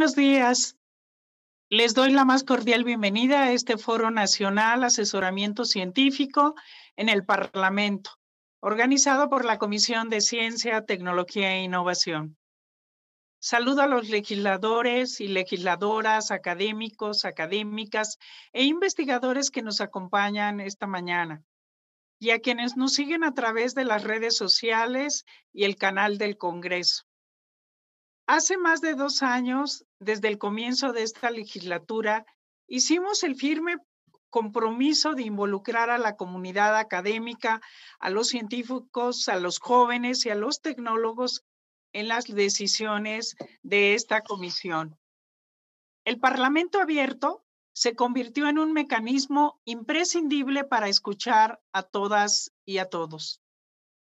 buenos días. Les doy la más cordial bienvenida a este Foro Nacional Asesoramiento Científico en el Parlamento, organizado por la Comisión de Ciencia, Tecnología e Innovación. Saludo a los legisladores y legisladoras, académicos, académicas e investigadores que nos acompañan esta mañana y a quienes nos siguen a través de las redes sociales y el canal del Congreso. Hace más de dos años, desde el comienzo de esta legislatura, hicimos el firme compromiso de involucrar a la comunidad académica, a los científicos, a los jóvenes y a los tecnólogos en las decisiones de esta comisión. El Parlamento abierto se convirtió en un mecanismo imprescindible para escuchar a todas y a todos.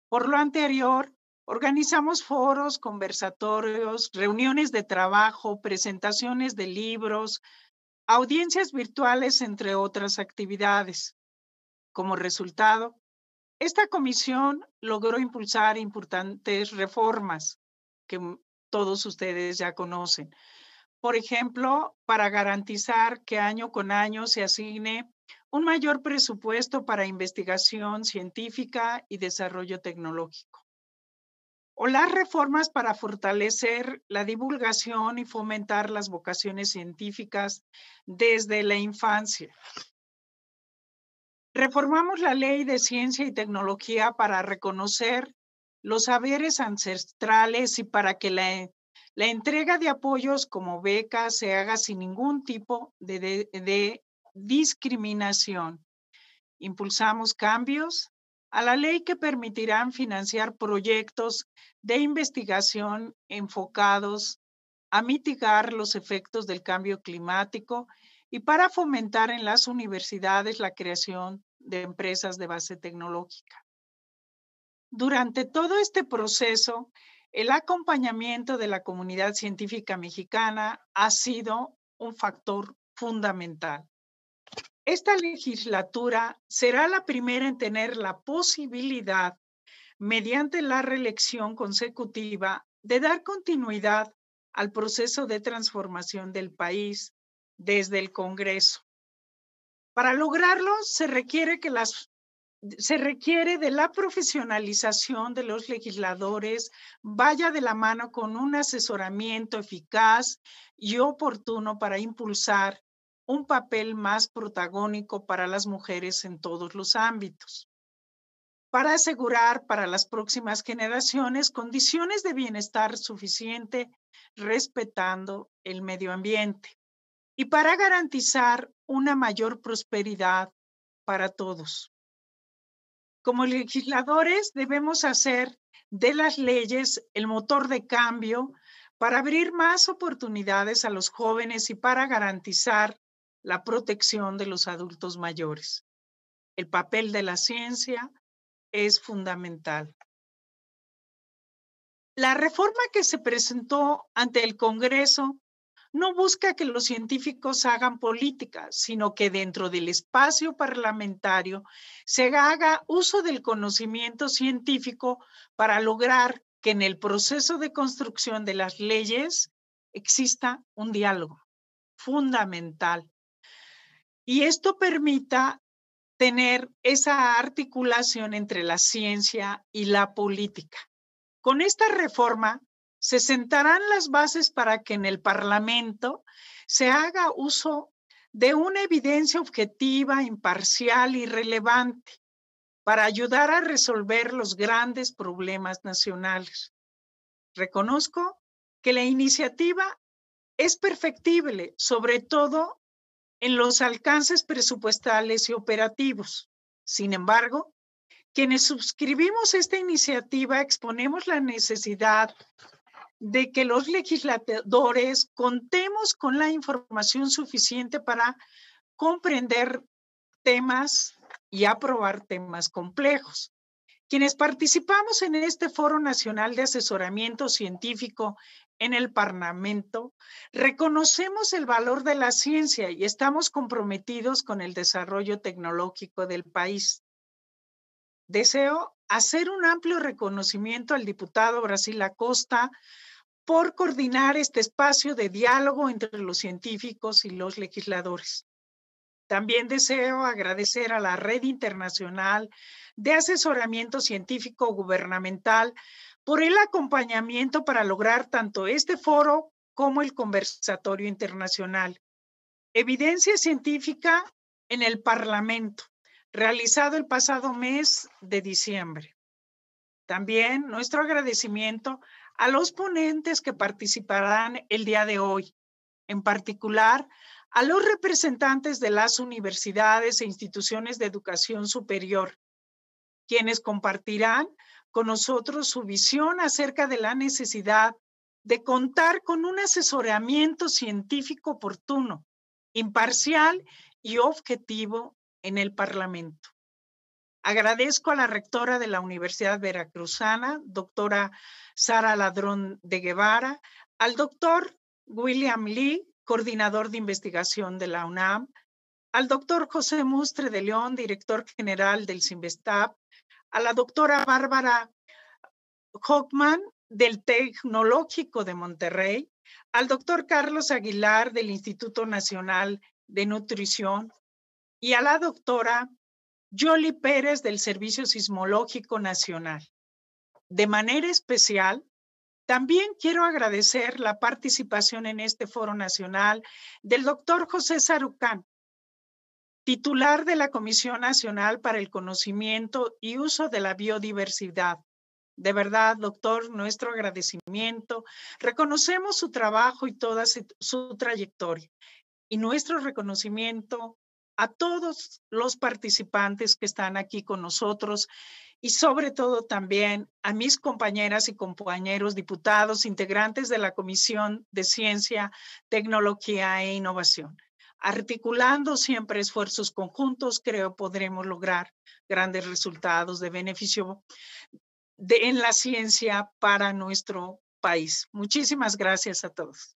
Por lo anterior, Organizamos foros, conversatorios, reuniones de trabajo, presentaciones de libros, audiencias virtuales, entre otras actividades. Como resultado, esta comisión logró impulsar importantes reformas que todos ustedes ya conocen. Por ejemplo, para garantizar que año con año se asigne un mayor presupuesto para investigación científica y desarrollo tecnológico o las reformas para fortalecer la divulgación y fomentar las vocaciones científicas desde la infancia. Reformamos la ley de ciencia y tecnología para reconocer los saberes ancestrales y para que la, entrega de apoyos como becas se haga sin ningún tipo de discriminación. Impulsamos cambios a la ley que permitirán financiar proyectos de investigación enfocados a mitigar los efectos del cambio climático y para fomentar en las universidades la creación de empresas de base tecnológica. Durante todo este proceso, el acompañamiento de la comunidad científica mexicana ha sido un factor fundamental. Esta legislatura será la primera en tener la posibilidad, mediante la reelección consecutiva, de dar continuidad al proceso de transformación del país desde el Congreso. Para lograrlo se requiere que las se requiere de la profesionalización de los legisladores, vaya de la mano con un asesoramiento eficaz y oportuno para impulsar un papel más protagónico para las mujeres en todos los ámbitos, para asegurar para las próximas generaciones condiciones de bienestar suficiente respetando el medio ambiente y para garantizar una mayor prosperidad para todos. Como legisladores debemos hacer de las leyes el motor de cambio para abrir más oportunidades a los jóvenes y para garantizar la protección de los adultos mayores. El papel de la ciencia es fundamental. La reforma que se presentó ante el Congreso no busca que los científicos hagan política, sino que dentro del espacio parlamentario se haga uso del conocimiento científico para lograr que en el proceso de construcción de las leyes exista un diálogo fundamental y esto permita tener esa articulación entre la ciencia y la política. Con esta reforma se sentarán las bases para que en el Parlamento se haga uso de una evidencia objetiva, imparcial y relevante para ayudar a resolver los grandes problemas nacionales. Reconozco que la iniciativa es perfectible, sobre todo en los alcances presupuestales y operativos. Sin embargo, quienes suscribimos esta iniciativa exponemos la necesidad de que los legisladores contemos con la información suficiente para comprender temas y aprobar temas complejos. Quienes participamos en este Foro Nacional de Asesoramiento Científico en el Parlamento, reconocemos el valor de la ciencia y estamos comprometidos con el desarrollo tecnológico del país. Deseo hacer un amplio reconocimiento al diputado Brasil Acosta por coordinar este espacio de diálogo entre los científicos y los legisladores. También deseo agradecer a la Red Internacional de Asesoramiento Científico Gubernamental por el acompañamiento para lograr tanto este foro como el conversatorio internacional. Evidencia científica en el Parlamento, realizado el pasado mes de diciembre. También nuestro agradecimiento a los ponentes que participarán el día de hoy, en particular a los representantes de las universidades e instituciones de educación superior, quienes compartirán con nosotros su visión acerca de la necesidad de contar con un asesoramiento científico oportuno, imparcial y objetivo en el Parlamento. Agradezco a la rectora de la Universidad Veracruzana, doctora Sara Ladrón de Guevara, al doctor William Lee, coordinador de investigación de la UNAM, al doctor José Mustre de León, director general del Sinvestap, a la doctora Bárbara Hockman del Tecnológico de Monterrey, al doctor Carlos Aguilar del Instituto Nacional de Nutrición y a la doctora Jolie Pérez del Servicio Sismológico Nacional. De manera especial, también quiero agradecer la participación en este foro nacional del doctor José Sarucán, titular de la Comisión Nacional para el Conocimiento y Uso de la Biodiversidad. De verdad, doctor, nuestro agradecimiento. Reconocemos su trabajo y toda su trayectoria. Y nuestro reconocimiento a todos los participantes que están aquí con nosotros y sobre todo también a mis compañeras y compañeros diputados integrantes de la Comisión de Ciencia, Tecnología e Innovación. Articulando siempre esfuerzos conjuntos, creo podremos lograr grandes resultados de beneficio en la ciencia para nuestro país. Muchísimas gracias a todos.